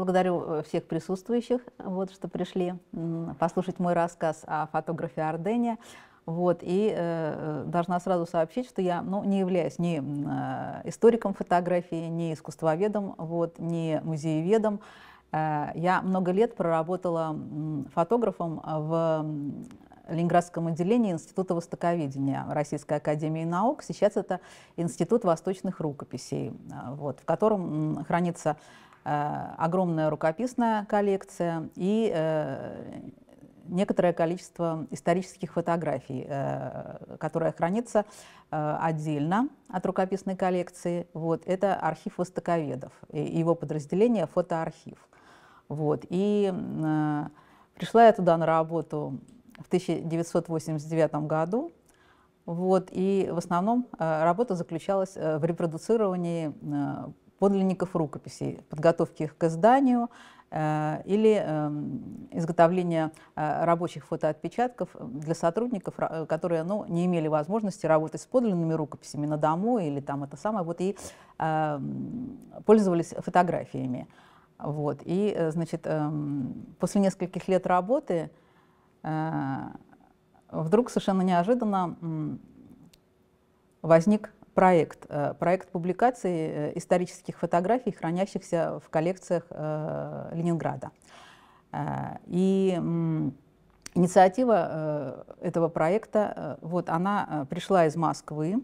Благодарю э, всех присутствующих, вот, что пришли послушать мой рассказ о фотографии Ордене. Вот, и э, э, должна сразу сообщить, что я ну, не являюсь ни э, историком фотографии, ни искусствоведом, вот, ни музееведом. Э, я много лет проработала фотографом в Ленинградском отделении Института Востоковедения Российской Академии Наук. Сейчас это Институт Восточных Рукописей, э, вот, в котором хранится Э, огромная рукописная коллекция и э, некоторое количество исторических фотографий, э, которые хранятся отдельно от рукописной коллекции. Вот, это архив востоковедов, и его подразделение «Фотоархив». Вот, и пришла я туда на работу в 1989 году, вот, и в основном работа заключалась в репродуцировании подлинников рукописей, подготовки их к изданию э, или эм, изготовление э, рабочих фотоотпечатков э, для сотрудников, которые ну, не имели возможности работать с подлинными рукописями на дому или там это самое, вот и эм, пользовались фотографиями. Вот. И, значит, эм, после нескольких лет работы вдруг совершенно неожиданно возник проект, э, проект публикации э, исторических фотографий, хранящихся в коллекциях э, Ленинграда. И инициатива этого проекта, вот она пришла из Москвы.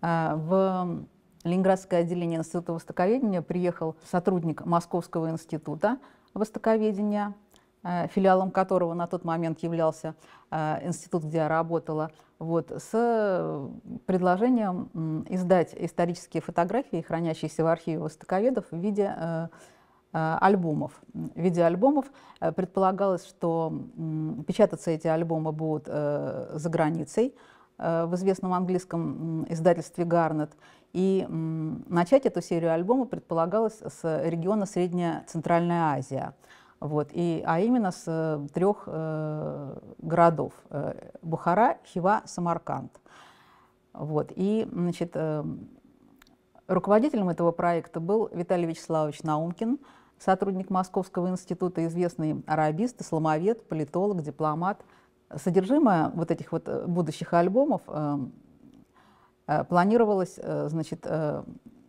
В Ленинградское отделение Института Востоковедения приехал сотрудник Московского института Востоковедения – Э, филиалом которого на тот момент являлся э, институт, где я работала, вот, с э, предложением издать исторические фотографии, хранящиеся в архиве востоковедов, в виде альбомов. В виде альбомов предполагалось, что печататься эти альбомы будут за границей, в известном английском издательстве «Гарнет». И начать эту серию альбомов предполагалось с региона Средняя Центральная Азия – вот, и, а именно с э, трех э, городов э, – Бухара, Хива, Самарканд. Вот, и значит, э, руководителем этого проекта был Виталий Вячеславович Наумкин, сотрудник Московского института, известный арабист, исламовед, политолог, дипломат. Содержимое вот этих вот э, будущих альбомов э, э, планировалось, э, значит, э,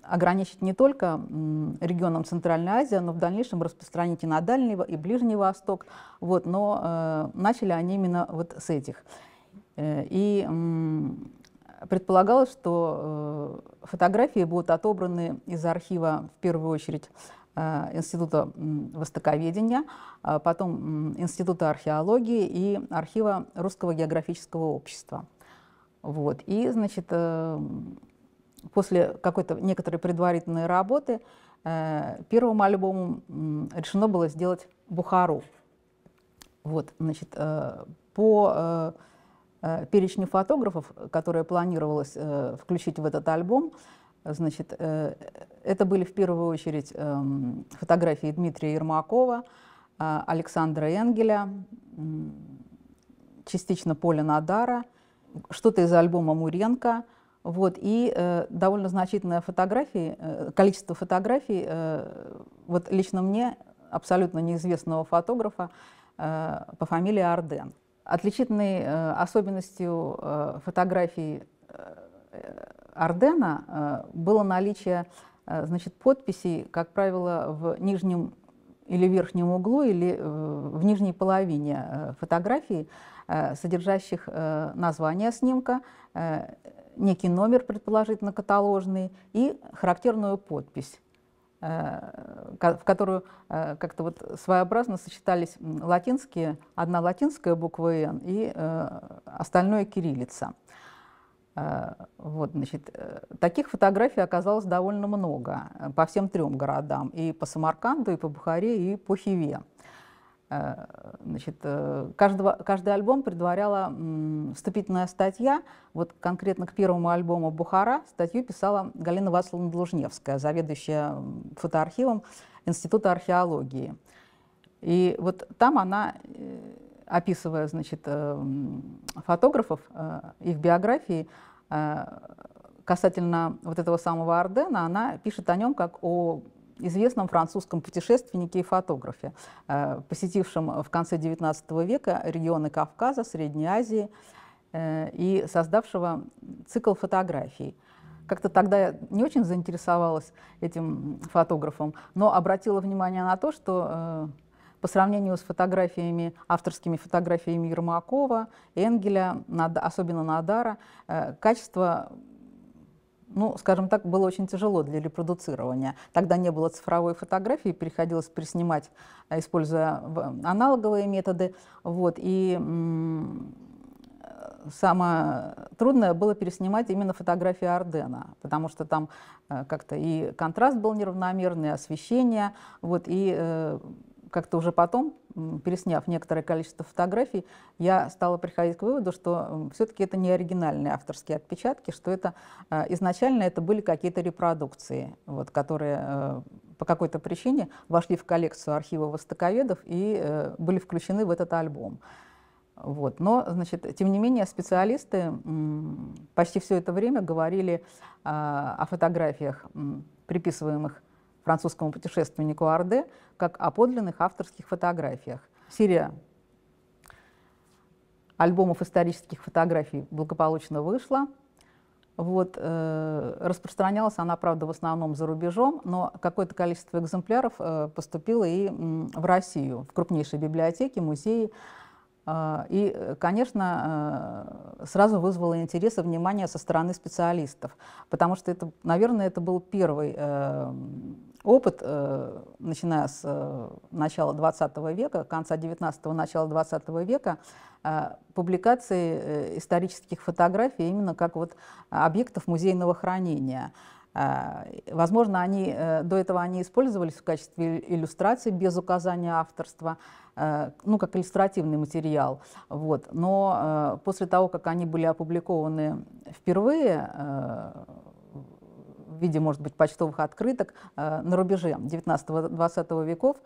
ограничить не только регионам Центральной Азии, но в дальнейшем распространить и на Дальний и Ближний Восток. Вот, но э, начали они именно вот с этих. Э, и э, предполагалось, что э, фотографии будут отобраны из архива в первую очередь э, Института востоковедения, а потом Института археологии и архива Русского географического общества. Вот. И, значит, э, после какой-то некоторой предварительной работы э, первым альбомом решено было сделать Бухару. Вот, значит, э, по э, перечню фотографов, которые планировалось включить в этот альбом, значит, это были в первую очередь эм, фотографии Дмитрия Ермакова, Александра Энгеля, частично Поля Надара, что-то из альбома Муренко – вот, и э, довольно значительное фотографии, э, количество фотографий, э, вот лично мне, абсолютно неизвестного фотографа э, по фамилии Арден. Отличительной э, особенностью э, фотографий э, Ардена э, было наличие э, значит, подписей, как правило, в нижнем или верхнем углу, или э, в нижней половине э, фотографии, э, содержащих название снимка, некий номер, предположительно каталожный, и характерную подпись э, в которую э, как-то вот своеобразно сочетались латинские, одна латинская буква «Н» и э, остальное кириллица. Вот, значит, таких фотографий оказалось довольно много по всем трем городам, и по Самарканду, и по Бухаре, и по Хиве. Э, значит, э, каждого, каждый альбом предваряла вступительная статья. Вот конкретно к первому альбому «Бухара» статью писала Галина Васильевна Должневская, заведующая фотоархивом Института археологии. И вот там она, э, описывая значит, фотографов, их биографии, касательно вот этого самого Ардена, она пишет о нем как о известном французском путешественнике и фотографе, э, посетившем в конце XIX века регионы Кавказа, Средней Азии э, и создавшего цикл фотографий. Как-то тогда я не очень заинтересовалась этим фотографом, но обратила внимание на то, что э, по сравнению с фотографиями, авторскими фотографиями Ермакова, Энгеля, особенно Надара, качество ну, скажем так, было очень тяжело для репродуцирования. Тогда не было цифровой фотографии, приходилось приснимать, э, используя э, аналоговые методы. Вот, и самое трудное было переснимать именно фотографии Ордена, потому что там э, как-то и контраст был неравномерный, освещение, вот, и как-то уже потом пересняв некоторое количество фотографий, я стала приходить к выводу, что все-таки это не оригинальные авторские отпечатки, что это а, изначально это были какие-то репродукции, вот, которые э, по какой-то причине вошли в коллекцию архива востоковедов и э, были включены в этот альбом. Вот. Но, значит, тем не менее, специалисты почти все это время говорили а, о фотографиях, приписываемых французскому путешественнику Арде как о подлинных авторских фотографиях. Серия альбомов исторических фотографий благополучно вышла. Вот, э, распространялась она, правда, в основном за рубежом, но какое-то количество экземпляров э, поступило и м, в Россию, в крупнейшие библиотеки, музеи. А, и, э, конечно, э, сразу вызвало интерес и внимание со стороны специалистов, потому что это, наверное, это был первый э, опыт, начиная с начала XX века, конца XIX, начала XX века, публикации исторических фотографий именно как вот объектов музейного хранения. А, возможно, они, э, до этого они использовались в качестве иллюстрации без указания авторства, э, ну, как иллюстративный материал. Вот. Но э, после того, как они были опубликованы впервые, в виде, может быть, почтовых открыток на рубеже 19-20 веков.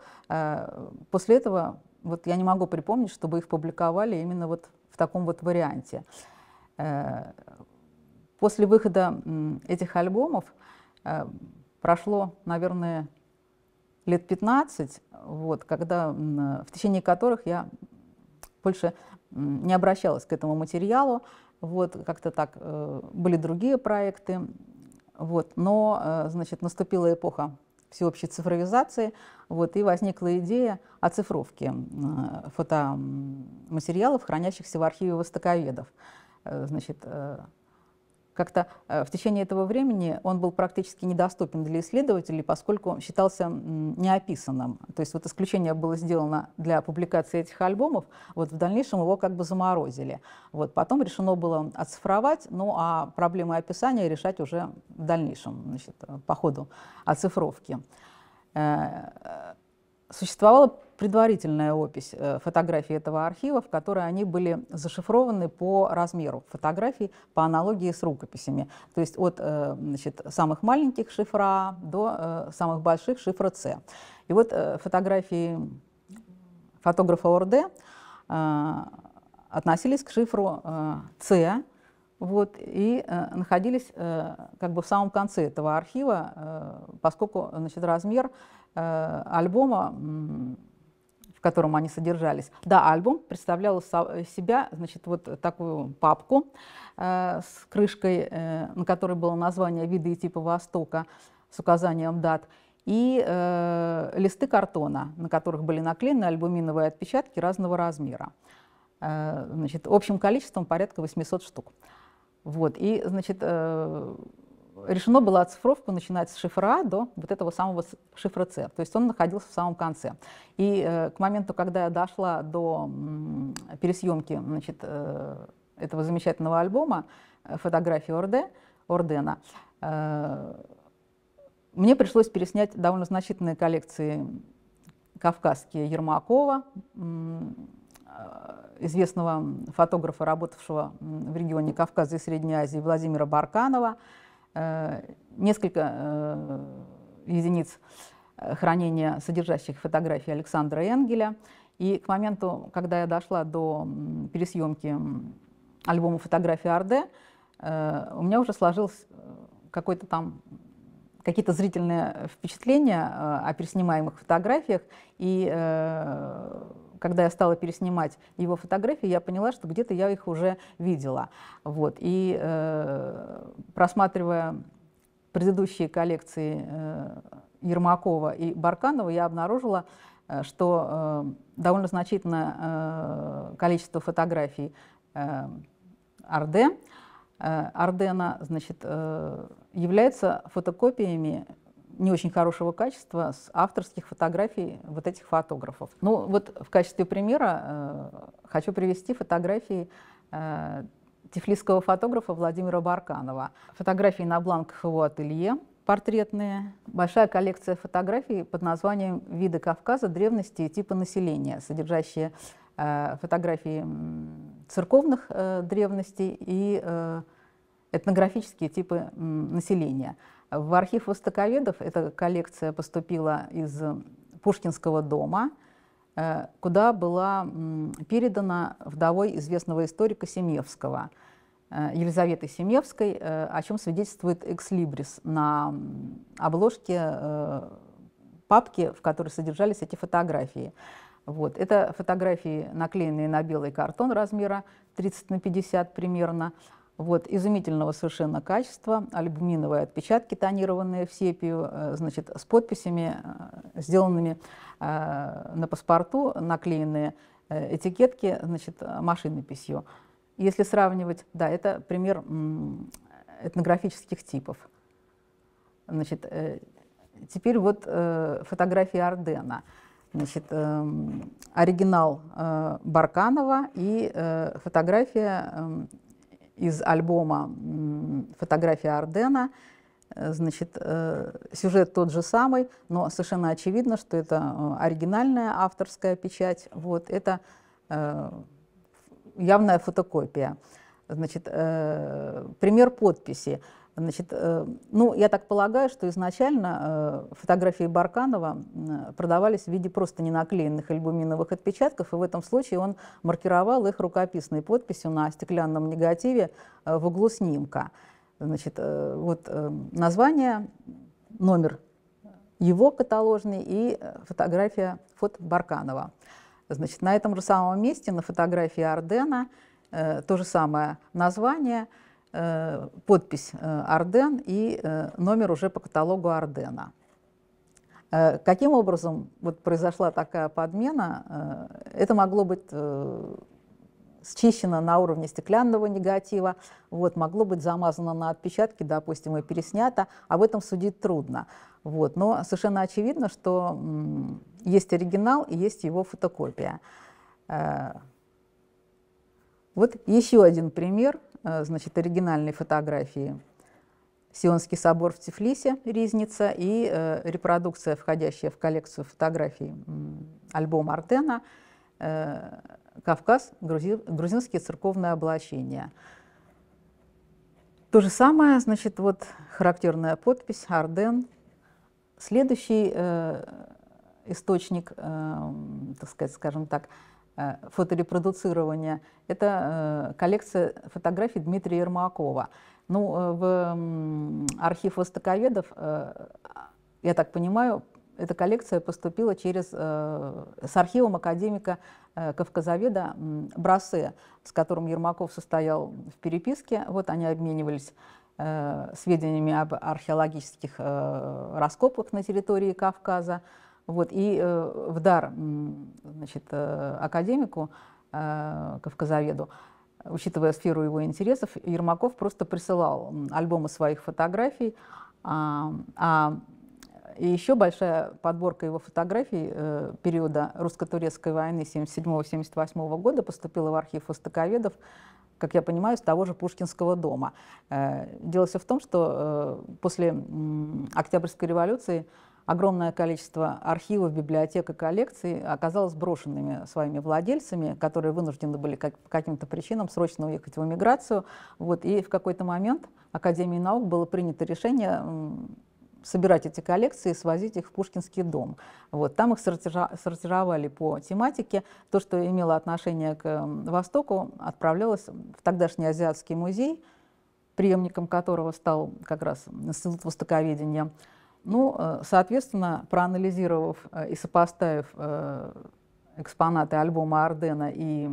После этого вот я не могу припомнить, чтобы их публиковали именно вот в таком вот варианте. После выхода этих альбомов Э, прошло, наверное, лет 15, вот, когда, э, в течение которых я больше не обращалась к этому материалу. Вот, как-то так э, были другие проекты. Вот, но, значит, наступила эпоха всеобщей цифровизации, вот, и возникла идея оцифровки фотоматериалов, хранящихся в архиве востоковедов. Значит, как-то э, в течение этого времени он был практически недоступен для исследователей, поскольку считался неописанным. То есть вот исключение было сделано для публикации этих альбомов, вот в дальнейшем его как бы заморозили. Вот потом решено было оцифровать, ну а проблемы описания решать уже в дальнейшем, значит, э, по ходу оцифровки. Э, существовало предварительная опись э, фотографий этого архива, в которой они были зашифрованы по размеру фотографий по аналогии с рукописями. То есть от э, значит, самых маленьких шифра до э, самых больших шифра С. И вот фотографии фотографа ОРД относились к шифру С, вот, и э, находились э, как бы в самом конце этого архива, э, поскольку значит, размер э, альбома в котором они содержались. Да, альбом представлял из э, себя значит, вот такую папку э, с крышкой, э, на которой было название «Виды и типы Востока» с указанием дат, и э, листы картона, на которых были наклеены альбуминовые отпечатки разного размера. Э, значит, общим количеством порядка 800 штук. Вот, и, значит, э, решено было оцифровку начинать с шифра до вот этого самого шифра С. То есть он находился в самом конце. И э, к моменту, когда я дошла до э, пересъемки значит, э, этого замечательного альбома э, фотографии Орде, Ордена, э, мне пришлось переснять довольно значительные коллекции кавказские Ермакова, э, известного фотографа, работавшего в регионе Кавказа и Средней Азии Владимира Барканова, Э, несколько э, единиц э, хранения содержащих фотографии Александра Энгеля. И к моменту, когда я дошла до пересъемки альбома фотографии Арде, у меня уже сложилось какой-то там какие-то зрительные впечатления о переснимаемых фотографиях и когда я стала переснимать его фотографии, я поняла, что где-то я их уже видела. Вот. И э, просматривая предыдущие коллекции э, Ермакова и Барканова, я обнаружила, э, что э, довольно значительное э, количество фотографий э, Арде, э, Ардена значит, э, являются фотокопиями не очень хорошего качества с авторских фотографий вот этих фотографов. Ну вот в качестве примера э, хочу привести фотографии э, тифлисского фотографа Владимира Барканова. Фотографии на бланках его ателье портретные. Большая коллекция фотографий под названием «Виды Кавказа. Древности и типы населения», содержащие э, фотографии церковных э, древностей и э, этнографические типы э, населения. В архив востоковедов эта коллекция поступила из Пушкинского дома, э, куда была передана вдовой известного историка Семевского, э, Елизаветы Семевской, э, о чем свидетельствует экслибрис на обложке папки, в которой содержались эти фотографии. Вот. Это фотографии, наклеенные на белый картон размера 30 на 50 примерно, вот, изумительного совершенно качества, альбуминовые отпечатки, тонированные в сепию, э, значит, с подписями, э, сделанными э, на паспорту, наклеенные этикетки, значит, машинописью. Если сравнивать, да, это пример этнографических типов. Значит, теперь вот фотографии Ордена. Значит, эм, оригинал Барканова и фотография эм, из альбома «Фотография Ардена э, Значит, э, сюжет тот же самый, но совершенно очевидно, что это э, оригинальная авторская печать. Вот, это явная фотокопия. Значит, пример подписи. Значит, э, ну, я так полагаю, что изначально э, фотографии Барканова продавались в виде просто ненаклеенных альбуминовых отпечатков, и в этом случае он маркировал их рукописной подписью на стеклянном негативе э, в углу снимка. Значит, вот название, номер его каталожный и фотография фото Барканова. Значит, на этом же самом месте, на фотографии Ардена, то же самое название – Э, подпись э, Арден и э, номер уже по каталогу Ардена. Каким образом вот произошла такая подмена? Это могло быть счищено на уровне стеклянного негатива, вот, могло быть замазано на отпечатки, допустим, и переснято, об а этом судить трудно. Вот, но совершенно очевидно, что есть оригинал и есть его фотокопия. Вот еще один пример – Э, значит, оригинальные фотографии. Сионский собор в Тифлисе, Ризница, и э, репродукция, входящая в коллекцию фотографий альбом Артена э, «Кавказ. Грузи, грузинские церковные облачения». То же самое, значит, вот характерная подпись «Арден». Следующий э, источник, э, так сказать, скажем так, Э, фоторепродуцирования. Это э, коллекция фотографий Дмитрия Ермакова. Ну, э, в архив востоковедов, я так понимаю, эта коллекция поступила через, с архивом академика кавказоведа Брасе, с которым Ермаков состоял в переписке. Вот они обменивались сведениями об археологических раскопках на территории Кавказа. Вот, и э, в дар значит, э, академику, э, кавказоведу, учитывая сферу его интересов, Ермаков просто присылал альбомы своих фотографий, а, а и еще большая подборка его фотографий э, периода русско-турецкой войны 77-78 года поступила в архив востоковедов, как я понимаю, с того же Пушкинского дома. Э, дело все в том, что э, после Октябрьской революции огромное количество архивов, библиотек и коллекций оказалось брошенными своими владельцами, которые вынуждены были как, по каким-то причинам срочно уехать в эмиграцию. Вот, и в какой-то момент Академии наук было принято решение собирать эти коллекции и свозить их в Пушкинский дом. Вот, там их сортира сортировали по тематике. То, что имело отношение к Востоку, отправлялось в тогдашний Азиатский музей, приемником которого стал как раз Институт Востоковедения. Ну, э, соответственно, проанализировав э, и сопоставив э, экспонаты альбома Ардена и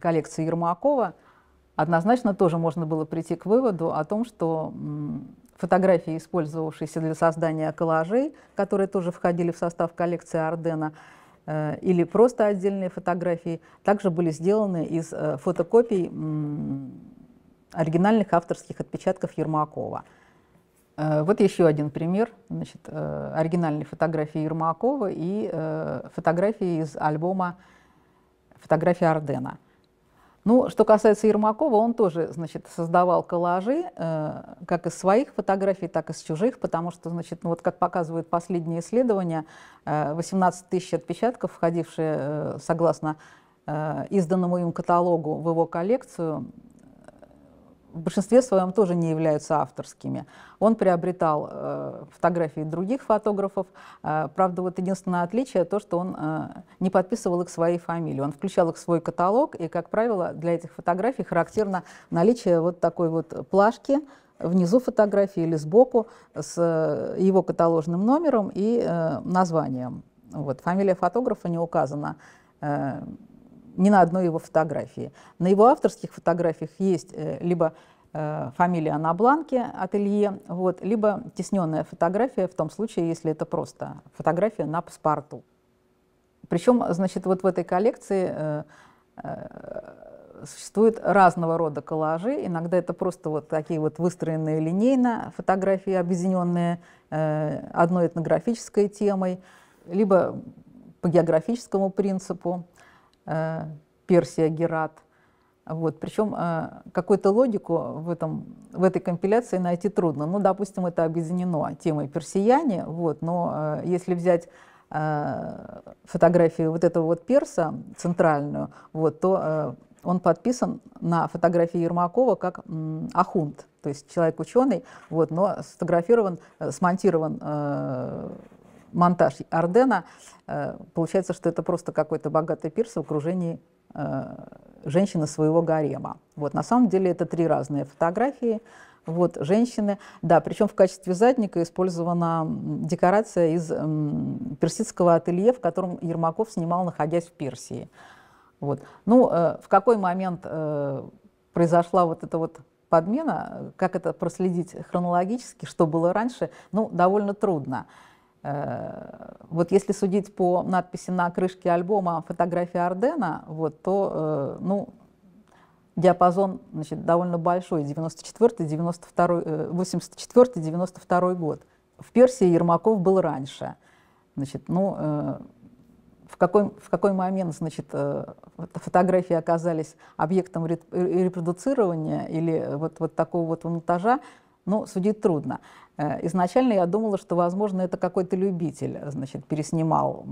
коллекции Ермакова, однозначно тоже можно было прийти к выводу о том, что фотографии, использовавшиеся для создания коллажей, которые тоже входили в состав коллекции Ардена, или просто отдельные фотографии, также были сделаны из фотокопий оригинальных авторских отпечатков Ермакова. Э, вот еще один пример значит, э, оригинальные фотографии Ермакова и э, фотографии из альбома фотографии Ордена». Ну, что касается Ермакова, он тоже, значит, создавал коллажи, э, как из своих фотографий, так и из чужих, потому что, значит, ну вот как показывают последние исследования, э, 18 тысяч отпечатков, входившие, э, согласно э, изданному им каталогу в его коллекцию, в большинстве своем тоже не являются авторскими. Он приобретал э, фотографии других фотографов. Э, правда, вот единственное отличие то, что он э, не подписывал их своей фамилией. Он включал их в свой каталог, и, как правило, для этих фотографий характерно наличие вот такой вот плашки внизу фотографии или сбоку с э, его каталожным номером и э, названием. Вот, фамилия фотографа не указана. Э, ни на одной его фотографии. На его авторских фотографиях есть э, либо э, фамилия на бланке ателье, вот, либо тесненная фотография в том случае, если это просто фотография на паспорту. Причем, значит, вот в этой коллекции э, существуют разного рода коллажи. Иногда это просто вот такие вот выстроенные линейно фотографии, объединенные одной этнографической темой, либо по географическому принципу. Э, Персия, Герат. Вот. Причем э, какую-то логику в, этом, в этой компиляции найти трудно. Ну, допустим, это объединено темой персияне, вот, но э, если взять фотографию вот этого вот перса центральную, вот, то он подписан на фотографии Ермакова как Ахунт, то есть человек ученый, вот, но сфотографирован, смонтирован монтаж Ордена, э, получается, что это просто какой-то богатый пирс в окружении э, женщины своего гарема. Вот, на самом деле это три разные фотографии. Вот, женщины, да, причем в качестве задника использована декорация из персидского ателье, в котором Ермаков снимал, находясь в Персии. Вот. Ну, э, в какой момент произошла вот эта вот подмена, как это проследить хронологически, что было раньше, ну, довольно трудно. Э, вот если судить по надписи на крышке альбома «Фотография Ардена, вот, то э, ну, диапазон значит, довольно большой, 84-92 э, год. В Персии Ермаков был раньше. Значит, ну, в какой, в какой момент значит, фотографии оказались объектом репродуцирования или вот, вот такого вот монтажа, ну, судить трудно. Э, изначально я думала, что, возможно, это какой-то любитель, э, значит, переснимал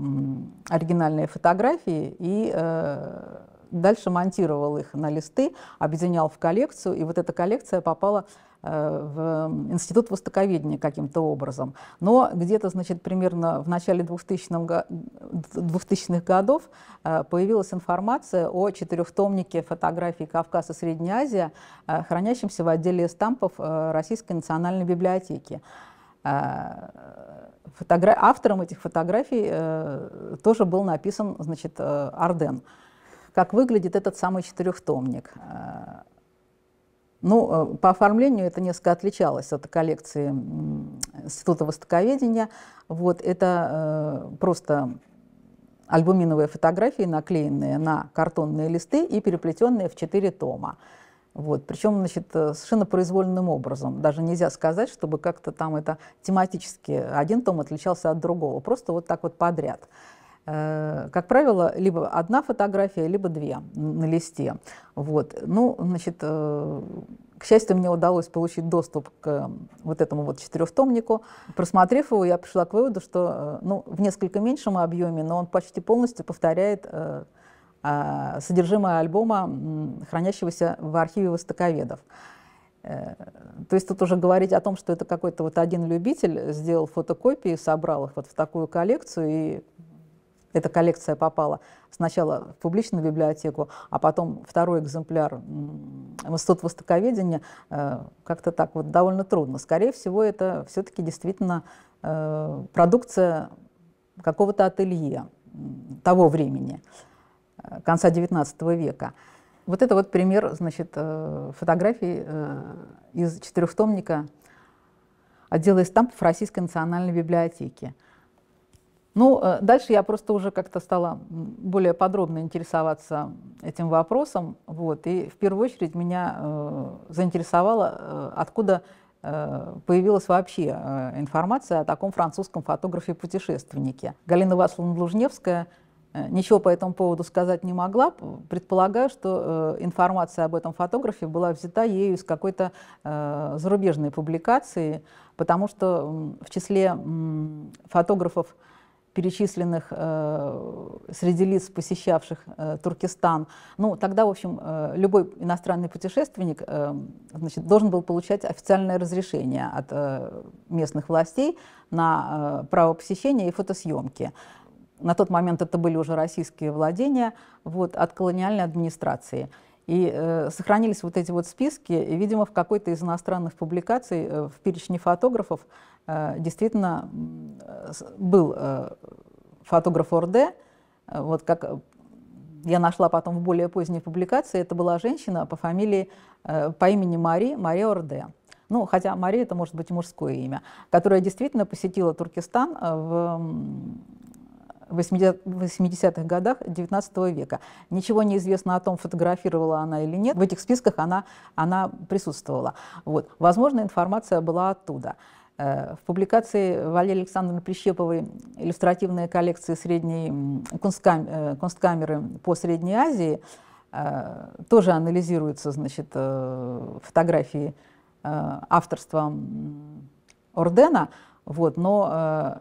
оригинальные фотографии и э, дальше монтировал их на листы, объединял в коллекцию, и вот эта коллекция попала Э, в Институт Востоковедения каким-то образом. Но где-то, значит, примерно в начале 2000-х годов э, появилась информация о четырехтомнике фотографий Кавказа и Средней Азии, э, хранящемся в отделе стампов Российской национальной библиотеки. Фотогра... Автором этих фотографий тоже был написан значит, Арден. Как выглядит этот самый четырехтомник? Ну, э, по оформлению это несколько отличалось от коллекции Института востоковедения. Вот, это э, просто альбуминовые фотографии, наклеенные на картонные листы и переплетенные в четыре тома. Вот. Причем, значит, э, совершенно произвольным образом. Даже нельзя сказать, чтобы как-то там это тематически один том отличался от другого. Просто вот так вот подряд. Э, как правило, либо одна фотография, либо две на листе. Вот. Ну, значит, э, к счастью, мне удалось получить доступ к вот этому вот четырехтомнику. Просмотрев его, я пришла к выводу, что э, ну, в несколько меньшем объеме, но он почти полностью повторяет содержимое альбома, хранящегося в архиве востоковедов. То есть тут уже говорить о том, что это какой-то вот один любитель сделал фотокопии, собрал их вот в такую коллекцию и эта коллекция попала сначала в публичную библиотеку, а потом второй экземпляр в Институт Востоковедения, э, как-то так вот довольно трудно. Скорее всего, это все-таки действительно э, продукция какого-то ателье того времени, э, конца XIX века. Вот это вот пример, значит, фотографий из четырехтомника отдела эстампов Российской национальной библиотеки – ну, э, дальше я просто уже как-то стала более подробно интересоваться этим вопросом. Вот, и в первую очередь меня э, заинтересовало, э, откуда э, появилась вообще э, информация о таком французском фотографе-путешественнике. Галина Васильевна Лужневская э, ничего по этому поводу сказать не могла. Предполагаю, что э, информация об этом фотографе была взята ею из какой-то э, зарубежной публикации, потому что э, в числе э, фотографов, перечисленных э, среди лиц, посещавших э, Туркестан. Ну, тогда, в общем, э, любой иностранный путешественник э, значит, должен был получать официальное разрешение от э, местных властей на э, право посещения и фотосъемки. На тот момент это были уже российские владения вот, от колониальной администрации. И э, сохранились вот эти вот списки, и, видимо, в какой-то из иностранных публикаций э, в перечне фотографов э, действительно э, был э, фотограф ОРД, э, вот как э, я нашла потом в более поздней публикации, это была женщина по фамилии, э, по имени Мари, Мария Орде. Ну, хотя Мария это может быть мужское имя, которая действительно посетила Туркестан э, в 80-х годах XIX века. Ничего не известно о том, фотографировала она или нет. В этих списках она, она присутствовала. Вот. Возможно, информация была оттуда. Э, в публикации Валерии Александровны Прищеповой «Иллюстративная коллекция средней кунсткам... Э, кунсткамеры по Средней Азии» э, тоже анализируются значит, фотографии авторства Ордена, вот, но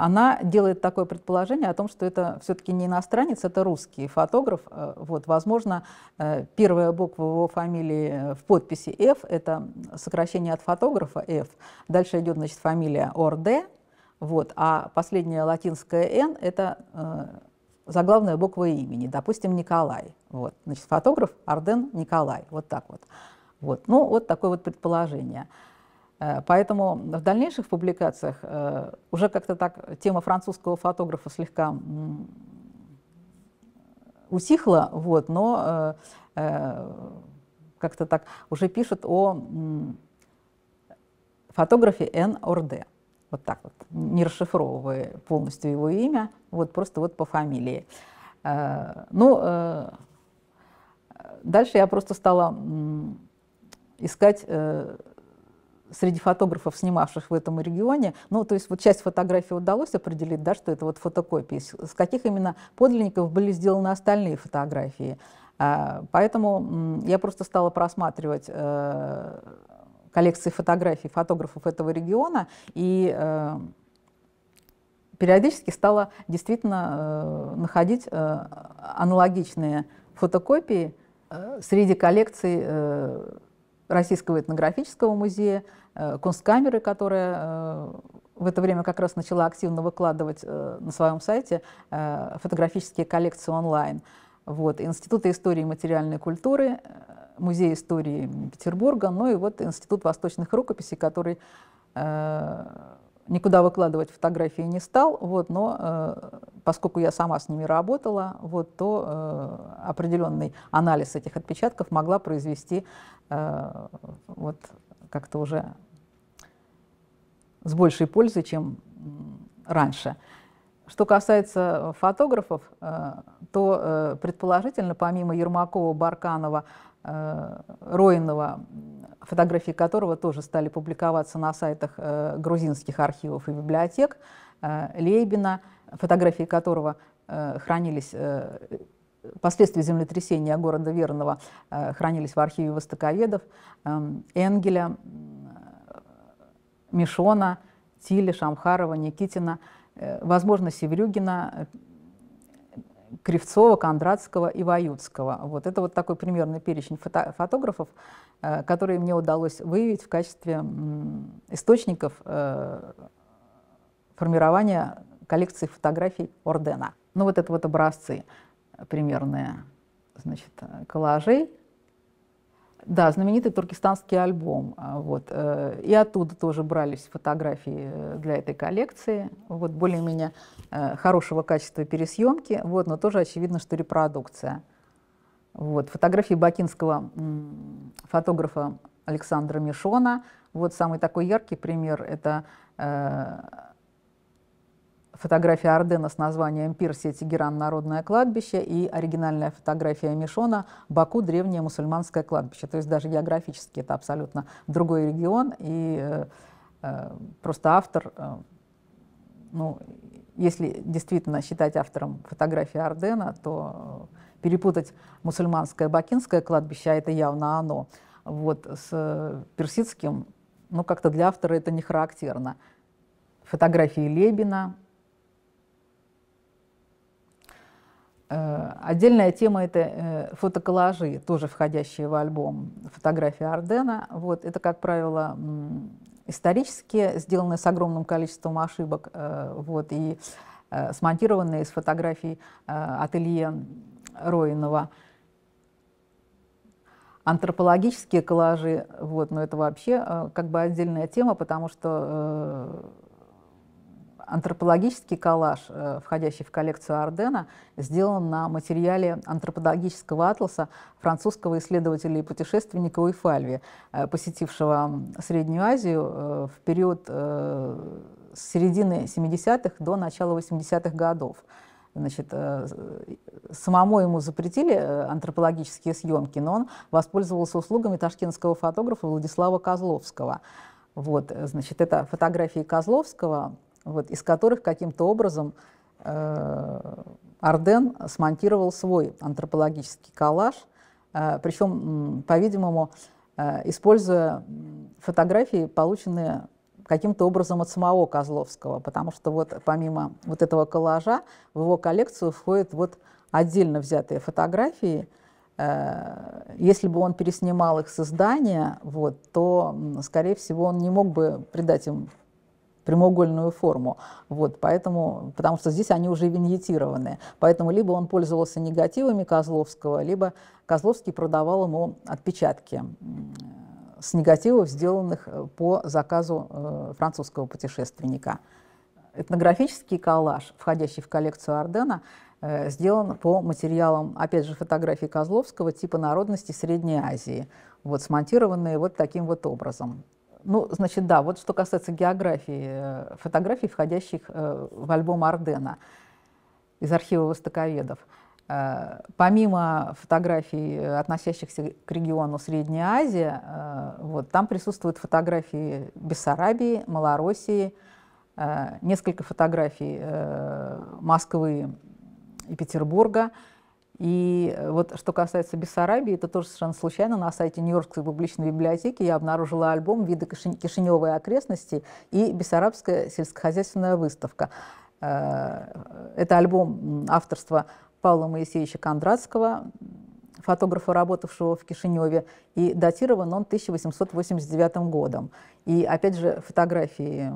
она делает такое предположение о том, что это все-таки не иностранец, это русский фотограф. Э, вот, возможно, э, первая буква его фамилии э, в подписи F – это сокращение от фотографа F. Дальше идет значит, фамилия Орде, вот, а последняя латинская N – это заглавная буква имени, допустим, Николай. Вот, значит, фотограф Арден Николай, вот так вот. вот. Ну, вот такое вот предположение. Э, поэтому в дальнейших публикациях э, уже как-то так тема французского фотографа слегка утихла, вот, но э, как-то так уже пишут о фотографе Н. Орде. Вот так вот, не расшифровывая полностью его имя, вот просто вот по фамилии. Ну, дальше я просто стала искать среди фотографов, снимавших в этом регионе, ну, то есть вот часть фотографий удалось определить, да, что это вот фотокопии, с каких именно подлинников были сделаны остальные фотографии. А, поэтому я просто стала просматривать э, коллекции фотографий фотографов этого региона и э, периодически стала действительно э, находить аналогичные фотокопии среди коллекций Российского этнографического музея, э, Кунсткамеры, которая э, в это время как раз начала активно выкладывать э, на своем сайте фотографические коллекции онлайн. Вот, Института истории и материальной культуры, Музей истории Петербурга, ну и вот Институт восточных рукописей, который Никуда выкладывать фотографии не стал, вот, но э, поскольку я сама с ними работала, вот, то э, определенный анализ этих отпечатков могла произвести э, вот, как-то уже с большей пользой, чем раньше. Что касается фотографов, э, то э, предположительно, помимо Ермакова, Барканова, Э, Роинова, фотографии которого тоже стали публиковаться на сайтах э, грузинских архивов и библиотек, э, Лейбина, фотографии которого хранились последствия землетрясения города Верного хранились в архиве востоковедов, эм, Энгеля, Мишона, Тиля, Шамхарова, Никитина, возможно, Севрюгина, Кривцова, Кондратского и Ваютского. Вот это вот такой примерный перечень фото фотографов, э, которые мне удалось выявить в качестве источников э, формирования коллекции фотографий Ордена. Ну вот это вот образцы примерные значит, коллажей да, знаменитый туркестанский альбом. А, вот. Э, и оттуда тоже брались фотографии э, для этой коллекции. Вот более-менее э, хорошего качества пересъемки, вот, но тоже очевидно, что репродукция. Вот. Фотографии бакинского фотографа Александра Мишона. Вот самый такой яркий пример — это фотография Ардена с названием «Персия, Тегеран, народное кладбище» и оригинальная фотография Мишона «Баку, древнее мусульманское кладбище». То есть даже географически это абсолютно другой регион, и э, э, просто автор, э, ну, если действительно считать автором фотографии Ардена, то э, перепутать мусульманское бакинское кладбище, а это явно оно, вот, с э, персидским, ну, как-то для автора это не характерно. Фотографии Лебина, Э, отдельная тема — это э, фотоколлажи, тоже входящие в альбом фотографии Ордена. Вот, это, как правило, исторически сделанные с огромным количеством ошибок э, вот, и смонтированные из фотографий ателье Роинова. Антропологические коллажи, вот, но это вообще как бы отдельная тема, потому что Антропологический коллаж, э, входящий в коллекцию Ардена, сделан на материале антропологического атласа французского исследователя и путешественника Уйфальви, э, посетившего Среднюю Азию э, в период с середины 70-х до начала 80-х годов. Значит, самому ему запретили антропологические съемки, но он воспользовался услугами ташкентского фотографа Владислава Козловского. Вот, значит, это фотографии Козловского, вот, из которых каким-то образом э, Арден смонтировал свой антропологический коллаж, э, причем, по-видимому, э, используя фотографии, полученные каким-то образом от самого Козловского, потому что вот помимо вот этого коллажа в его коллекцию входят вот отдельно взятые фотографии. Э, если бы он переснимал их с издания, вот, то, скорее всего, он не мог бы придать им прямоугольную форму. Вот, поэтому, потому что здесь они уже виньетированы. Поэтому либо он пользовался негативами Козловского, либо Козловский продавал ему отпечатки с негативов, сделанных э, по заказу э, французского путешественника. Этнографический коллаж, входящий в коллекцию Ордена, э, сделан по материалам, опять же, фотографий Козловского типа народности Средней Азии, вот смонтированные вот таким вот образом. Ну, значит, да, вот что касается географии, э, фотографий, входящих э, в альбом Ардена из архива востоковедов. Э, помимо фотографий, относящихся к региону Средняя Азия, вот, там присутствуют фотографии Бессарабии, Малороссии, несколько фотографий Москвы и Петербурга – и э, вот что касается Бессарабии, это тоже совершенно случайно. На сайте Нью-Йоркской публичной библиотеки я обнаружила альбом «Виды Кишиневой окрестности» и «Бессарабская сельскохозяйственная выставка». Э, это альбом авторства Павла Моисеевича Кондратского, фотографа, работавшего в Кишиневе, и датирован он 1889 годом. И опять же фотографии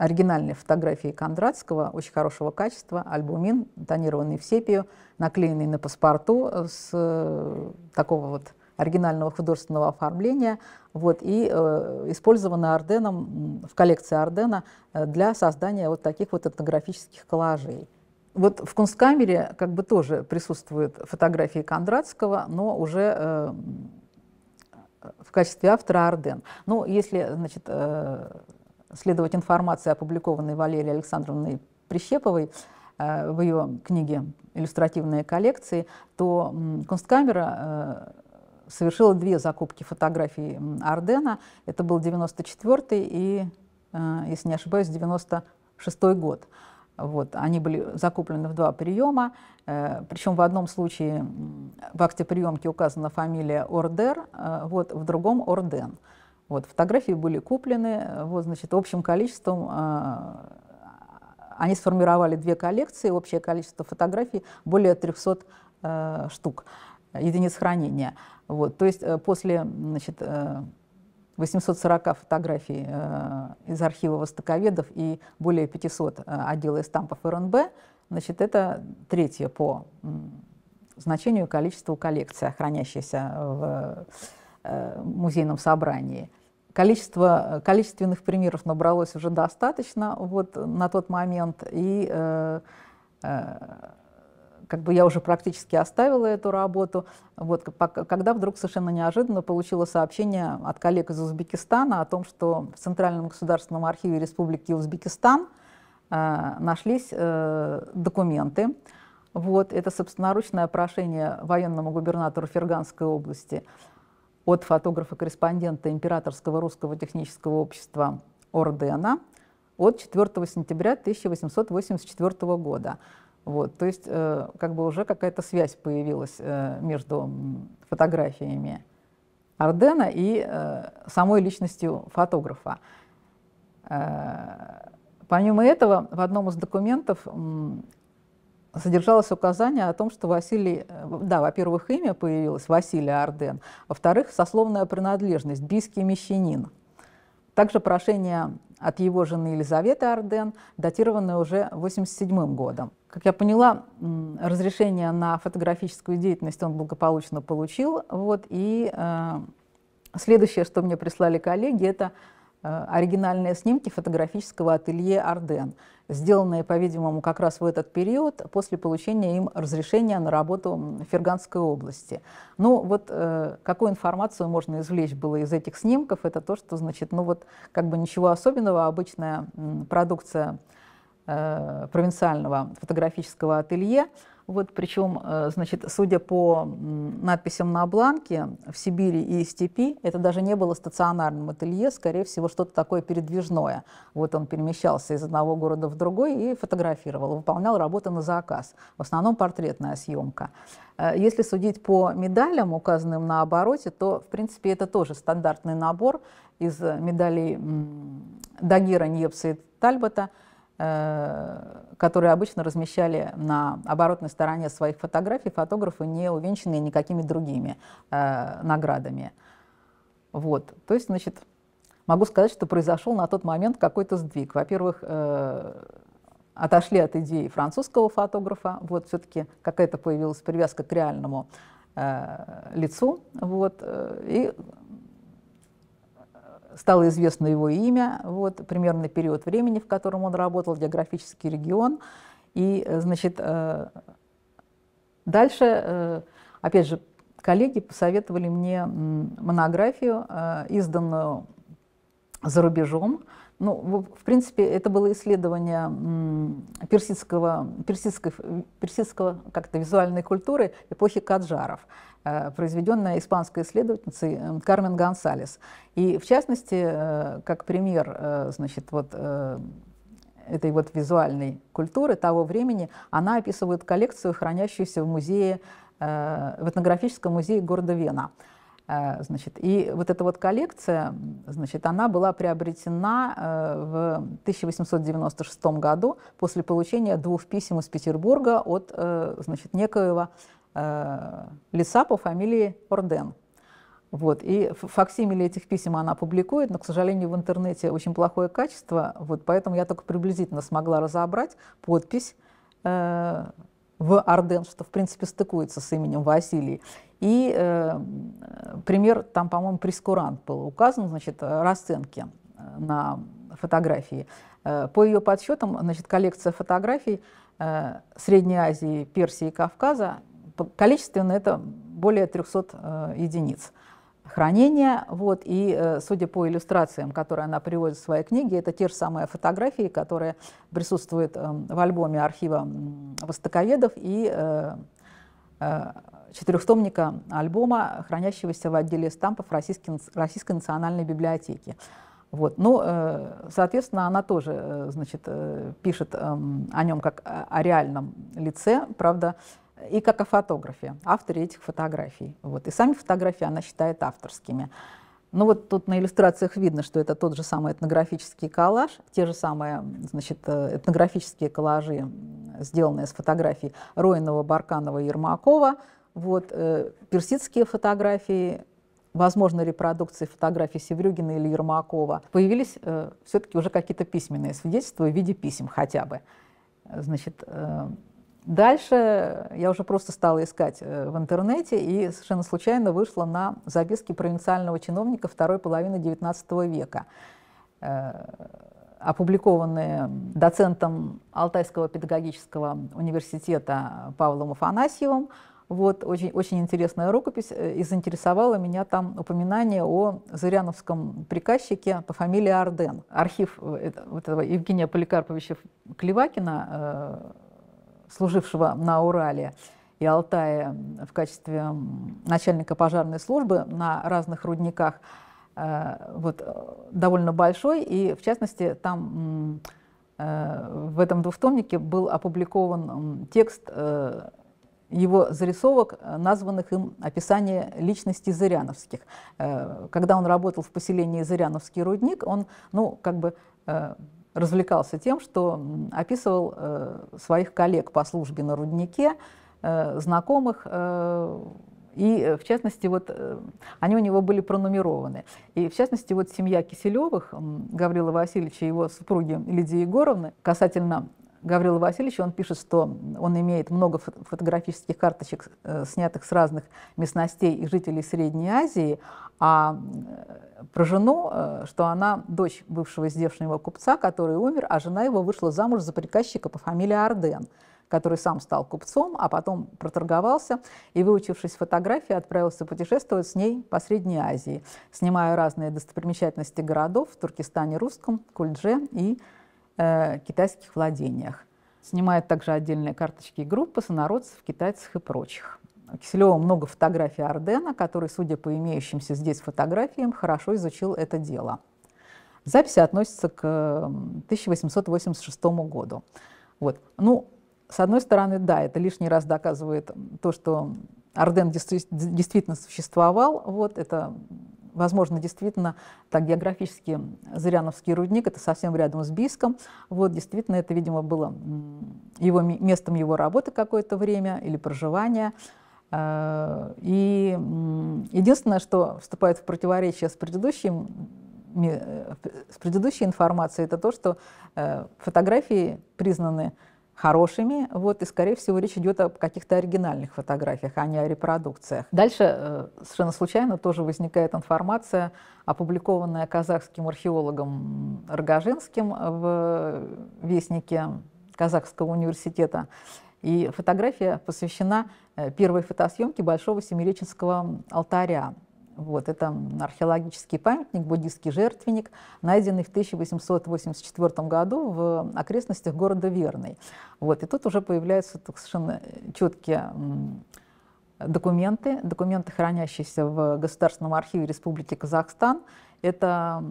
оригинальные фотографии Кондратского, очень хорошего качества, альбумин, тонированный в сепию, наклеенный на паспорту э, с э, такого вот оригинального художественного оформления, вот, и э, использована Орденом в коллекции Ордена э, для создания вот таких вот этнографических коллажей. Вот в Кунсткамере как бы тоже присутствуют фотографии Кондратского, но уже э, в качестве автора Орден. Ну, если, значит, э, следовать информации, опубликованной Валерией Александровной Прищеповой э, в ее книге «Иллюстративные коллекции», то м, Кунсткамера э, совершила две закупки фотографий Ардена. Это был 94 й и, э, если не ошибаюсь, 96 й год. Вот, они были закуплены в два приема, причем в одном случае в акте приемки указана фамилия Ордер, вот, в другом Орден. Вот, фотографии были куплены, э, вот, значит, общим количеством а, а, они сформировали две коллекции, общее количество фотографий более 300 а, э, штук, единиц хранения. Вот, то есть э, после значит, 840 фотографий а, из архива востоковедов и более 500 отдела стампов РНБ, значит, это третье по значению количества коллекции, хранящейся в музейном собрании количество, э, количественных примеров набралось уже достаточно вот на тот момент, и э, э, как бы я уже практически оставила эту работу, вот, когда вдруг совершенно неожиданно получила сообщение от коллег из Узбекистана о том, что в Центральном государственном архиве Республики Узбекистан э, нашлись э, документы, вот, это собственноручное прошение военному губернатору Ферганской области от фотографа-корреспондента Императорского русского технического общества Ордена от 4 сентября 1884 года. Вот, то есть э, как бы уже какая-то связь появилась э, между фотографиями Ордена и э, самой личностью фотографа. Э, помимо этого, в одном из документов содержалось указание о том, что Василий, э, да, во-первых, имя появилось, Василий Арден, во-вторых, сословная принадлежность, бийский мещанин. Также прошение от его жены Елизаветы Арден, датированное уже 1987 годом. Как я поняла, разрешение на фотографическую деятельность он благополучно получил. Вот, и э, следующее, что мне прислали коллеги, это Э, оригинальные снимки фотографического ателье «Арден», сделанные, по-видимому, как раз в этот период после получения им разрешения на работу в Ферганской области. Ну вот э, какую информацию можно извлечь было из этих снимков, это то, что, значит, ну вот как бы ничего особенного, обычная продукция э, провинциального фотографического ателье – вот причем, э, значит, судя по надписям на бланке, в Сибири и степи это даже не было стационарным ателье, скорее всего, что-то такое передвижное. Вот он перемещался из одного города в другой и фотографировал, выполнял работы на заказ. В основном портретная съемка. Э, если судить по медалям, указанным на обороте, то, в принципе, это тоже стандартный набор из э, медалей Дагира, Ньепса и Тальбота – Э, которые обычно размещали на оборотной стороне своих фотографий фотографы, не увенчанные никакими другими э, наградами. Вот. То есть, значит, могу сказать, что произошел на тот момент какой-то сдвиг. Во-первых, э, отошли от идеи французского фотографа, вот все-таки какая-то появилась привязка к реальному э, лицу, вот, э, и стало известно его имя, вот, примерно период времени, в котором он работал, географический регион. И, э, значит, э, дальше, э, опять же, коллеги посоветовали мне монографию, изданную за рубежом. Ну, в принципе, это было исследование персидского, персидского, персидского как-то визуальной культуры эпохи каджаров, э, произведенное испанской исследовательницей Кармен Гонсалес. И в частности, э, как пример, э, значит, вот этой вот визуальной культуры того времени, она описывает коллекцию, хранящуюся в музее, в этнографическом музее города Вена – Э, значит, и вот эта вот коллекция, значит, она была приобретена э, в 1896 году после получения двух писем из Петербурга от э, значит, некоего лица по фамилии Орден. Вот. И факсимили этих писем она публикует, но, к сожалению, в интернете очень плохое качество, вот, поэтому я только приблизительно смогла разобрать подпись в Арден, что, в принципе, стыкуется с именем Василий. И э, пример, там, по-моему, прескурант был указан, значит, расценки э, на фотографии. Э, по ее подсчетам, значит, коллекция фотографий э, Средней Азии, Персии и Кавказа, количественно это более 300 э, единиц. Э, хранения. Вот, и, э, судя по иллюстрациям, которые она приводит в своей книге, это те же самые фотографии, которые присутствуют эм, в альбоме архива востоковедов и э, э, четырехтомника альбома, хранящегося в отделе стампов Российской, Российской национальной библиотеки. Вот. Ну, соответственно, она тоже значит, пишет эм, о нем как о реальном лице, правда, и как о фотографе, авторе этих фотографий. Вот. И сами фотографии она считает авторскими. Ну вот тут на иллюстрациях видно, что это тот же самый этнографический коллаж, те же самые значит, э, этнографические коллажи, сделанные с фотографий Ройнова, Барканова и Ермакова, вот, э, персидские фотографии, возможно, репродукции фотографий Севрюгина или Ермакова. Появились э, все-таки уже какие-то письменные свидетельства в виде писем хотя бы. Значит, э, Дальше я уже просто стала искать э, в интернете и совершенно случайно вышла на записки провинциального чиновника второй половины XIX века, э, опубликованные доцентом Алтайского педагогического университета Павлом Афанасьевым. Вот, очень, очень интересная рукопись, э, и заинтересовало меня там упоминание о зыряновском приказчике по фамилии Арден. Архив вот этого Евгения Поликарповича Клевакина служившего на Урале и Алтае в качестве начальника пожарной службы на разных рудниках, э, вот, э, довольно большой, и в частности там э, в этом двухтомнике был опубликован текст его зарисовок, названных им «Описание личности Зыряновских». Когда он работал в поселении Зыряновский рудник, он, ну, как бы развлекался тем, что описывал э, своих коллег по службе на руднике, э, знакомых, э, и в частности вот они у него были пронумерованы. И в частности вот семья Киселевых, Гаврила Васильевича и его супруги Лидии Егоровны, касательно Гаврила Васильевича, он пишет, что он имеет много фотографических карточек, снятых с разных местностей и жителей Средней Азии, а про жену, э, что она дочь бывшего здешнего купца, который умер, а жена его вышла замуж за приказчика по фамилии Арден, который сам стал купцом, а потом проторговался и, выучившись фотографии, отправился путешествовать с ней по Средней Азии, снимая разные достопримечательности городов в Туркестане русском, Кульдже и э, китайских владениях. Снимает также отдельные карточки и группы сонародцев, китайцев и прочих. Киселева много фотографий Ордена, который, судя по имеющимся здесь фотографиям, хорошо изучил это дело. Записи относятся к 1886 году. Вот. Ну, с одной стороны, да, это лишний раз доказывает то, что Орден действительно существовал. Вот, это, возможно, действительно, так географически Зыряновский рудник, это совсем рядом с Биском. Вот, действительно, это, видимо, было его, местом его работы какое-то время или проживания. Э, и единственное, что вступает в противоречие с предыдущим э, с предыдущей информацией, это то, что э, фотографии признаны хорошими, вот, и, скорее всего, речь идет о каких-то оригинальных фотографиях, а не о репродукциях. Дальше совершенно случайно тоже возникает информация, опубликованная казахским археологом Рогожинским в Вестнике Казахского университета. И фотография посвящена э, первой фотосъемке Большого Семиреченского алтаря. Вот, это археологический памятник, буддийский жертвенник, найденный в 1884 году в окрестностях города Верный. Вот, и тут уже появляются так, совершенно четкие документы, документы, хранящиеся в Государственном архиве Республики Казахстан. Это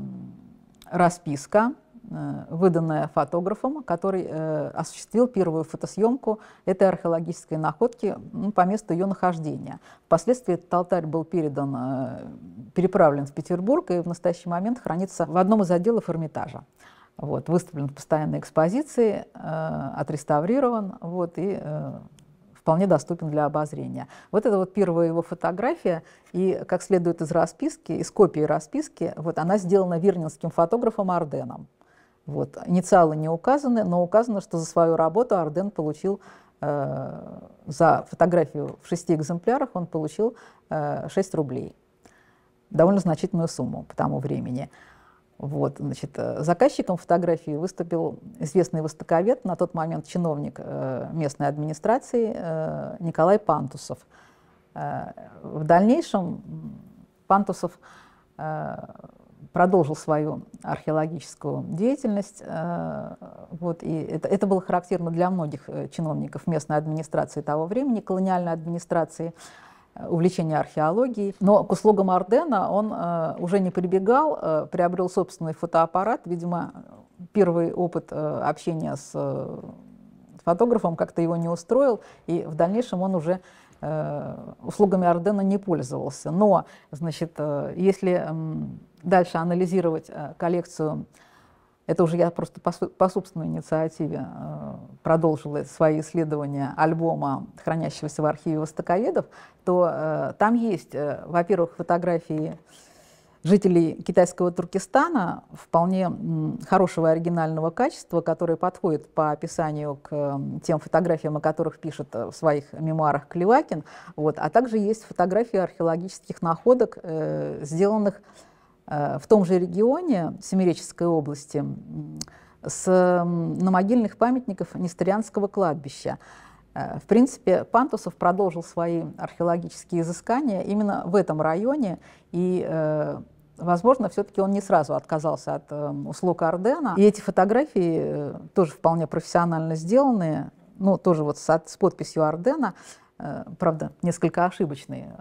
расписка Э, выданная фотографом, который э, осуществил первую фотосъемку этой археологической находки ну, по месту ее нахождения. Впоследствии этот алтарь был передан, э, переправлен в Петербург и в настоящий момент хранится в одном из отделов Эрмитажа. Вот, выставлен в постоянной экспозиции, э, отреставрирован вот, и э, вполне доступен для обозрения. Вот это вот первая его фотография, и как следует из расписки, из копии расписки, вот она сделана вирнинским фотографом Орденом. Вот. Инициалы не указаны, но указано, что за свою работу Арден получил э, за фотографию в шести экземплярах он получил э, 6 рублей. Довольно значительную сумму по тому времени. Вот, значит, э, заказчиком фотографии выступил известный востоковед, на тот момент чиновник э, местной администрации э, Николай Пантусов. Э, в дальнейшем Пантусов э, продолжил свою археологическую деятельность. Э, вот, и это, это было характерно для многих э, чиновников местной администрации того времени, колониальной администрации, э, увлечения археологией. Но к услугам Ордена он уже не прибегал, приобрел собственный фотоаппарат. Видимо, первый опыт общения с фотографом как-то его не устроил, и в дальнейшем он уже Э, услугами Ордена не пользовался. Но, значит, э, если эм, дальше анализировать э, коллекцию, это уже я просто по, по собственной инициативе продолжила свои исследования альбома, хранящегося в архиве востоковедов, то там есть, во-первых, фотографии жителей китайского Туркестана вполне хорошего оригинального качества, которые подходят по описанию к тем фотографиям, о которых пишет э, в своих мемуарах Клевакин. Вот. А также есть фотографии археологических находок, э, сделанных э, в том же регионе Семиреческой области с, на могильных памятников Нестерианского кладбища. Э, в принципе, Пантусов продолжил свои археологические изыскания именно в этом районе, и, э, возможно, все-таки он не сразу отказался от эм, услуг Ордена. И эти фотографии э, тоже вполне профессионально сделанные, ну, тоже вот с, с подписью Ордена, правда, несколько ошибочные.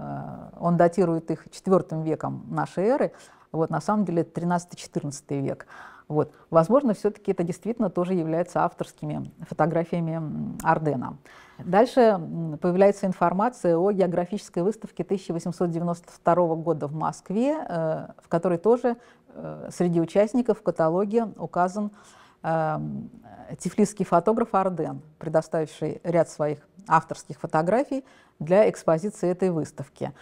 Он датирует их IV веком нашей эры, вот на самом деле 13-14 век. Вот. Возможно, все-таки это действительно тоже является авторскими фотографиями Ардена. Дальше появляется информация о географической выставке 1892 года в Москве, э, в которой тоже э, среди участников в каталоге указан э, тифлисский фотограф Арден, предоставивший ряд своих авторских фотографий для экспозиции этой выставки.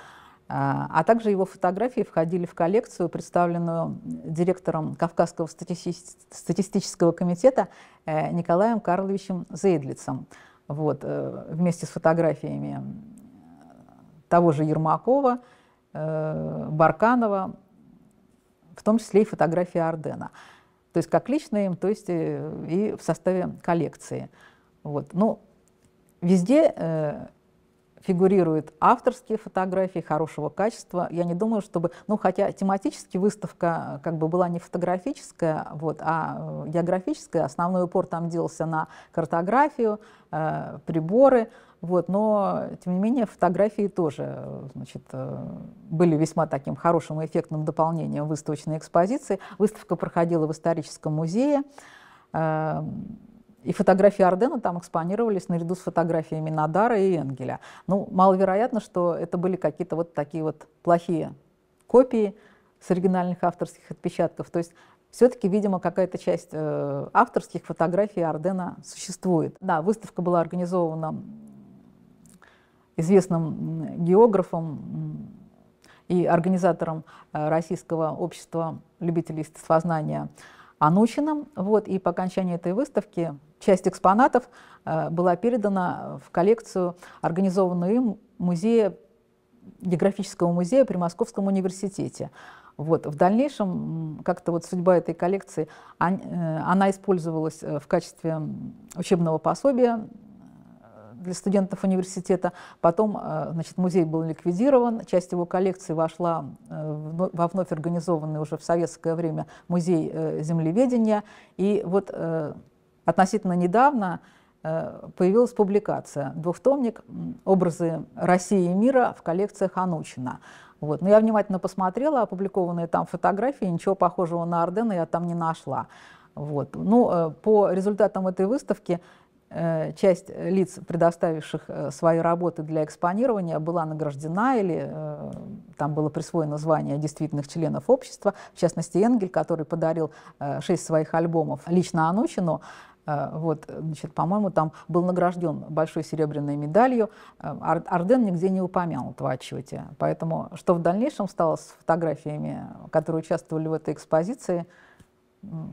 А, а также его фотографии входили в коллекцию, представленную директором Кавказского статистического комитета э, Николаем Карловичем Зейдлицем. Вот, э, вместе с фотографиями того же Ермакова, э, Барканова, в том числе и фотографии Ардена, То есть как лично им, то есть и в составе коллекции. Вот. Но ну, везде фигурируют авторские фотографии хорошего качества. Я не думаю, чтобы, ну, хотя тематически выставка э, как бы была не фотографическая, вот, а э, географическая, основной упор там делался на картографию, э, приборы, вот, но, тем не менее, фотографии тоже э, значит, были весьма таким хорошим и эффектным дополнением выставочной экспозиции. Выставка проходила в историческом музее. Э, и фотографии Ордена там экспонировались наряду с фотографиями Надара и Энгеля. Ну, маловероятно, что это были какие-то вот такие вот плохие копии с оригинальных авторских отпечатков. То есть все-таки, видимо, какая-то часть э, авторских фотографий Ордена существует. Да, выставка была организована известным географом и организатором э, Российского общества любителей естествознания Анучиным. Вот, и по окончании этой выставки часть экспонатов э, была передана в коллекцию, организованную им музея, географического музея при Московском университете. Вот. В дальнейшем как-то вот судьба этой коллекции, э, она использовалась э, в качестве учебного пособия для студентов университета. Потом э, значит, музей был ликвидирован, часть его коллекции вошла э, во вновь организованный уже в советское время музей э, землеведения. И вот относительно недавно появилась публикация, двухтомник «Образы России и мира в коллекциях Анучина». Вот. Но я внимательно посмотрела опубликованные там фотографии, ничего похожего на Ордена я там не нашла. Вот. Ну, по результатам этой выставки Э, часть лиц, предоставивших э, свои работы для экспонирования, была награждена или э, там было присвоено звание действительных членов общества, в частности Энгель, который подарил шесть своих альбомов лично Анучину, вот, значит, по-моему, там был награжден большой серебряной медалью. Арден нигде не упомянут в отчете. Поэтому что в дальнейшем стало с фотографиями, которые участвовали в этой экспозиции –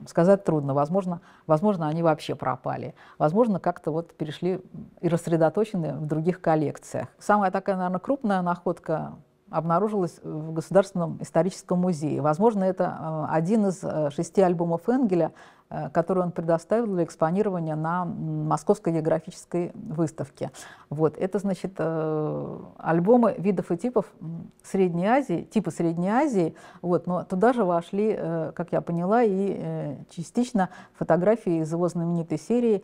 сказать трудно. Возможно, возможно, они вообще пропали. Возможно, как-то вот перешли и рассредоточены в других коллекциях. Самая такая, наверное, крупная находка обнаружилось в Государственном историческом музее. Возможно, это э, один из э, шести альбомов Энгеля, э, который он предоставил для экспонирования на Московской географической выставке. Вот. Это, значит, альбомы видов и типов Средней Азии, типа Средней Азии, вот, но туда же вошли, как я поняла, и частично фотографии из его знаменитой серии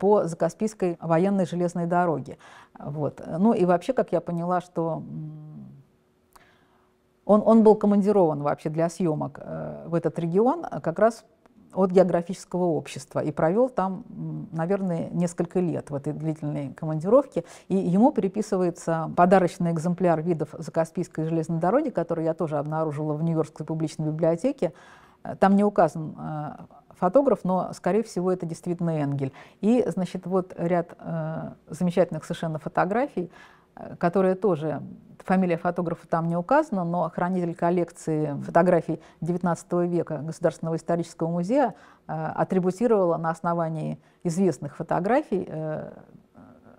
по Закаспийской военной железной дороге. Вот. Ну и вообще, как я поняла, что он, он был командирован вообще для съемок э, в этот регион а как раз от географического общества и провел там, наверное, несколько лет в этой длительной командировке. И ему переписывается подарочный экземпляр видов Закаспийской железной дороги, который я тоже обнаружила в Нью-Йоркской публичной библиотеке. Э, там не указан э, фотограф, но, скорее всего, это действительно Энгель. И, значит, вот ряд э, замечательных совершенно фотографий которая тоже, фамилия фотографа там не указана, но хранитель коллекции фотографий XIX века Государственного исторического музея э, атрибутировала на основании известных фотографий э,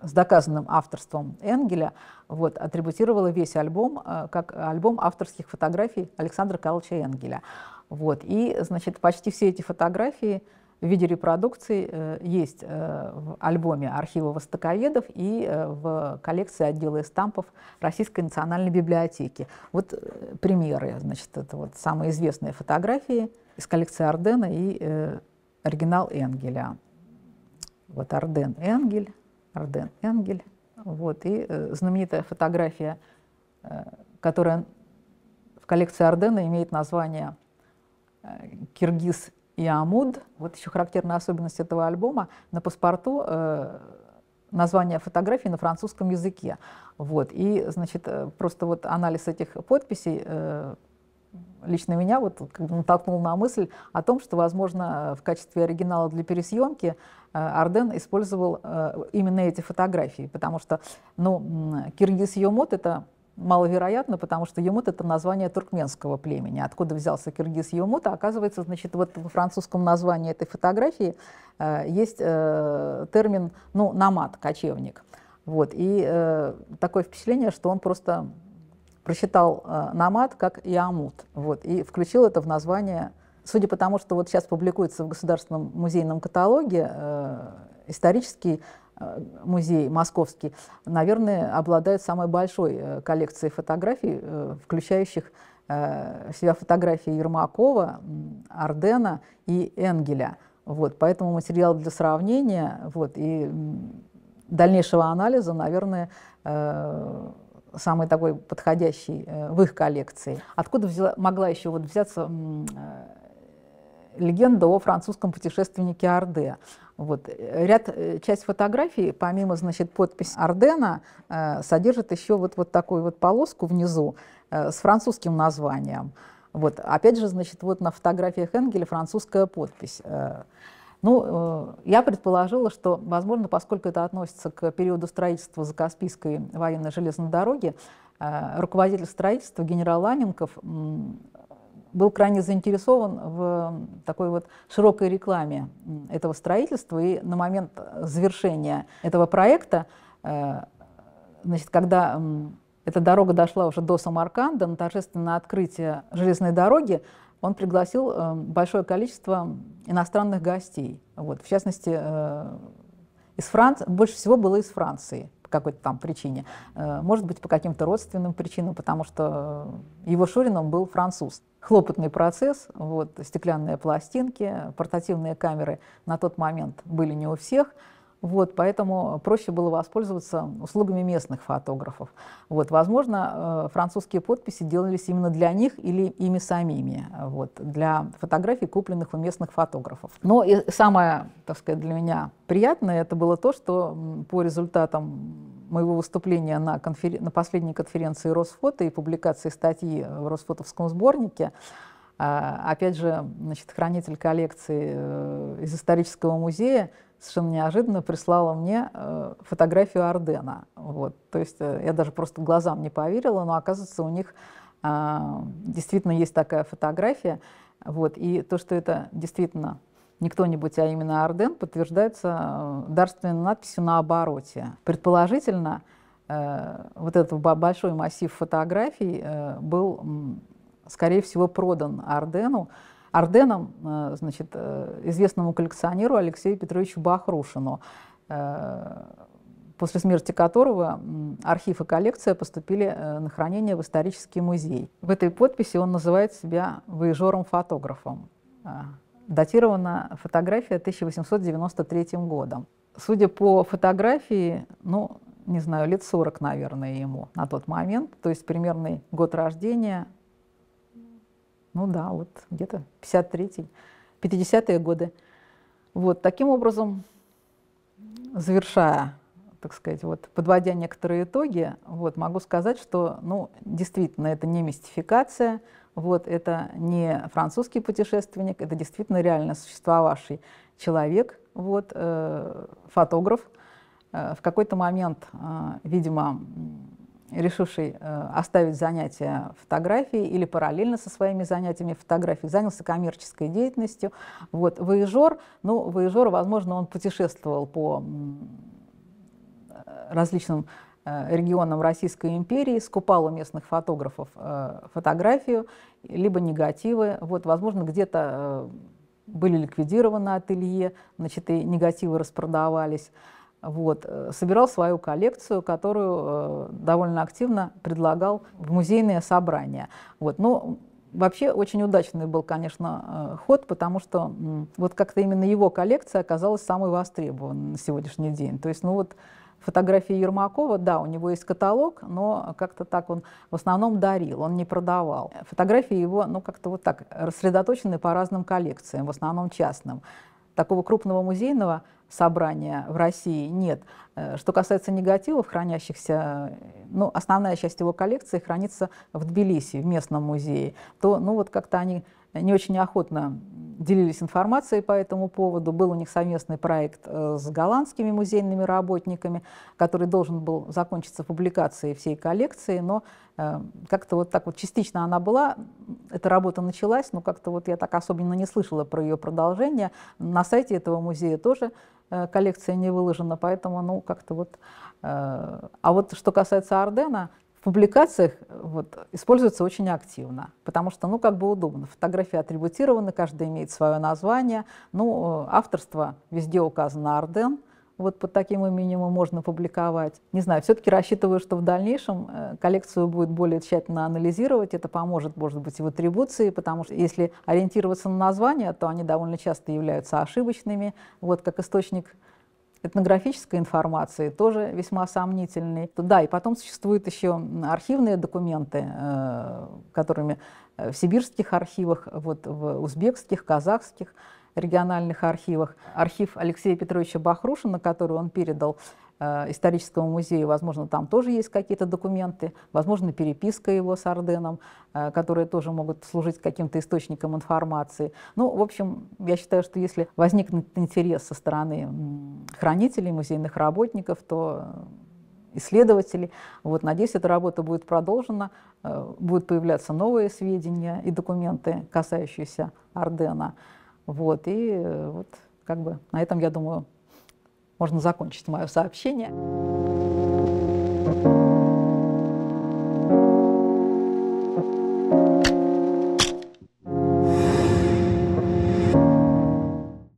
с доказанным авторством Энгеля, вот, атрибутировала весь альбом э, как альбом авторских фотографий Александра Карловича Энгеля. Вот, и, значит, почти все эти фотографии – в виде репродукции э, есть э, в альбоме архива востоковедов и э, в коллекции отдела эстампов Российской национальной библиотеки. Вот примеры, значит, это вот самые известные фотографии из коллекции Ордена и оригинал Энгеля. Вот Орден Энгель, Орден Энгель. Вот, и знаменитая фотография, которая в коллекции Ордена имеет название «Киргиз и Амуд. Вот еще характерная особенность этого альбома. На паспорту э, название фотографии на французском языке. Вот. И, значит, э, просто вот анализ этих подписей э, лично меня вот натолкнул на мысль о том, что, возможно, в качестве оригинала для пересъемки э, Арден использовал э, именно эти фотографии, потому что ну, Киргиз Йомот — это маловероятно, потому что Юмут — это название туркменского племени. Откуда взялся киргиз Юмут? А оказывается, значит, вот в французском названии этой фотографии э, есть э, термин, ну, намат, кочевник. Вот, и э, такое впечатление, что он просто прочитал э, намад как Иамут, вот, и включил это в название. Судя по тому, что вот сейчас публикуется в Государственном музейном каталоге э, исторический Э, музей московский, наверное, обладает самой большой э, коллекцией фотографий, э, включающих в себя фотографии Ермакова, Ардена и Энгеля. Вот, поэтому материал для сравнения вот, и дальнейшего анализа, наверное, самый такой подходящий в их коллекции. Откуда взяла, могла еще вот взяться легенда о французском путешественнике Арде. Вот. Э, ряд, э, часть фотографий, помимо значит, подписи Ардена, э, содержит еще вот, вот такую вот полоску внизу с французским названием. Вот. Опять же, значит, вот на фотографиях Энгеля французская подпись. ну, я предположила, что, возможно, поскольку это относится к периоду строительства Закаспийской военной железной дороги, руководитель строительства генерал Аненков был крайне заинтересован в такой вот широкой рекламе этого строительства. И на момент э, завершения этого проекта, э, значит, когда эта дорога дошла уже до Самарканда, на торжественное открытие железной дороги, он пригласил э, большое количество иностранных гостей. Вот, в частности, из Франции, больше всего было из Франции – какой-то там причине. Э, может быть, по каким-то родственным причинам, потому что э, его Шурином был француз. Хлопотный процесс, вот, стеклянные пластинки, портативные камеры на тот момент были не у всех – вот, поэтому проще было воспользоваться услугами местных фотографов. Вот, возможно, э, французские подписи делались именно для них или ими самими, вот, для фотографий, купленных у местных фотографов. Но и самое, так сказать, для меня приятное, это было то, что по результатам моего выступления на, конфер... на последней конференции Росфото и публикации статьи в Росфотовском сборнике, э, опять же, значит, хранитель коллекции э, из исторического музея совершенно неожиданно прислала мне э, фотографию Ордена. Вот. То есть э, я даже просто глазам не поверила, но оказывается у них э, действительно есть такая фотография. Вот. И то, что это действительно не кто-нибудь, а именно Орден, подтверждается дарственной надписью на обороте. Предположительно, вот этот большой массив фотографий был, скорее всего, продан Ордену, Орденом, э, значит, э, известному коллекционеру Алексею Петровичу Бахрушину, э, после смерти которого архив и коллекция поступили на хранение в исторический музей. В этой подписи он называет себя выезжором-фотографом. Датирована фотография 1893 годом. Судя по фотографии, ну, не знаю, лет 40, наверное, ему на тот момент, то есть примерный год рождения, ну да, вот где-то 53-й, 50-е годы. Вот таким образом, завершая, так сказать, вот подводя некоторые итоги, вот могу сказать, что, ну, действительно, это не мистификация, вот это не французский путешественник, это действительно реально существовавший человек, вот э, фотограф. Э, в какой-то момент, э, видимо, решивший э, оставить занятия фотографией или параллельно со своими занятиями фотографией, занялся коммерческой деятельностью. Вот, воежор, ну, воежор, возможно, он путешествовал по э, различным э, регионам Российской империи, скупал у местных фотографов фотографию, либо негативы. Вот, возможно, где-то были ликвидированы ателье, значит, и негативы распродавались вот, э, собирал свою коллекцию, которую э, довольно активно предлагал в музейные собрания. Вот, но ну, Вообще очень удачный был, конечно, э, ход, потому что вот как-то именно его коллекция оказалась самой востребованной на сегодняшний день. То есть, ну вот фотографии Ермакова, да, у него есть каталог, но как-то так он в основном дарил, он не продавал. Фотографии его, ну, как-то вот так рассредоточены по разным коллекциям, в основном частным. Такого крупного музейного собрания в России нет. Э, что касается негативов, хранящихся, э, ну, основная часть его коллекции хранится в Тбилиси, в местном музее, то, ну, вот как-то они не очень охотно делились информацией по этому поводу. Был у них совместный проект э, с голландскими музейными работниками, который должен был закончиться публикацией всей коллекции, но э, как-то вот так вот частично она была, эта работа началась, но как-то вот я так особенно не слышала про ее продолжение. На сайте этого музея тоже э, коллекция не выложена, поэтому ну как-то вот... А вот что касается Ордена, в публикациях э, вот, используется очень активно, потому что, ну, как бы удобно. Фотографии атрибутированы, каждый имеет свое название. Ну, э, авторство везде указано Арден, вот под таким именем можно публиковать. Не знаю, все-таки рассчитываю, что в дальнейшем э, коллекцию будет более тщательно анализировать. Это поможет, может быть, и в атрибуции, потому что если ориентироваться на названия, то они довольно часто являются ошибочными. Вот как источник этнографической информации тоже весьма сомнительный. Да, и потом существуют еще архивные документы, э, которыми э, в сибирских архивах, вот в узбекских, казахских региональных архивах. Архив Алексея Петровича Бахрушина, который он передал Э, исторического музея, возможно, там тоже есть какие-то документы, возможно, переписка его с Орденом, э, которые тоже могут служить каким-то источником информации. Ну, в общем, я считаю, что если возникнет интерес со стороны хранителей, музейных работников, то э, исследователей. Вот, надеюсь, эта работа будет продолжена, будут появляться новые сведения и документы, касающиеся Ордена. Вот, и вот как бы на этом, я думаю, можно закончить мое сообщение.